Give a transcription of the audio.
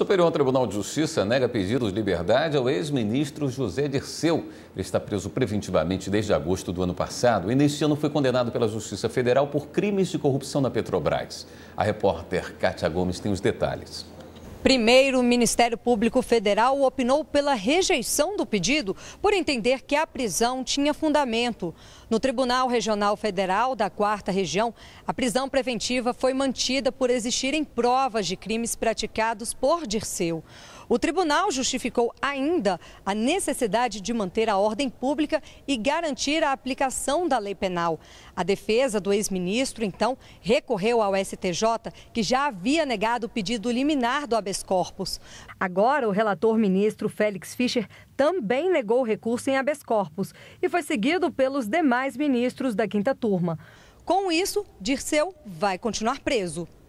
Superior Tribunal de Justiça nega pedido de liberdade ao ex-ministro José Dirceu. Ele está preso preventivamente desde agosto do ano passado e neste ano foi condenado pela Justiça Federal por crimes de corrupção na Petrobras. A repórter Kátia Gomes tem os detalhes. Primeiro, o Ministério Público Federal opinou pela rejeição do pedido por entender que a prisão tinha fundamento. No Tribunal Regional Federal da Quarta Região, a prisão preventiva foi mantida por existirem provas de crimes praticados por Dirceu. O tribunal justificou ainda a necessidade de manter a ordem pública e garantir a aplicação da lei penal. A defesa do ex-ministro, então, recorreu ao STJ, que já havia negado o pedido liminar do AB habeas corpus. Agora, o relator ministro Félix Fischer também negou o recurso em habeas corpus e foi seguido pelos demais ministros da quinta turma. Com isso, Dirceu vai continuar preso.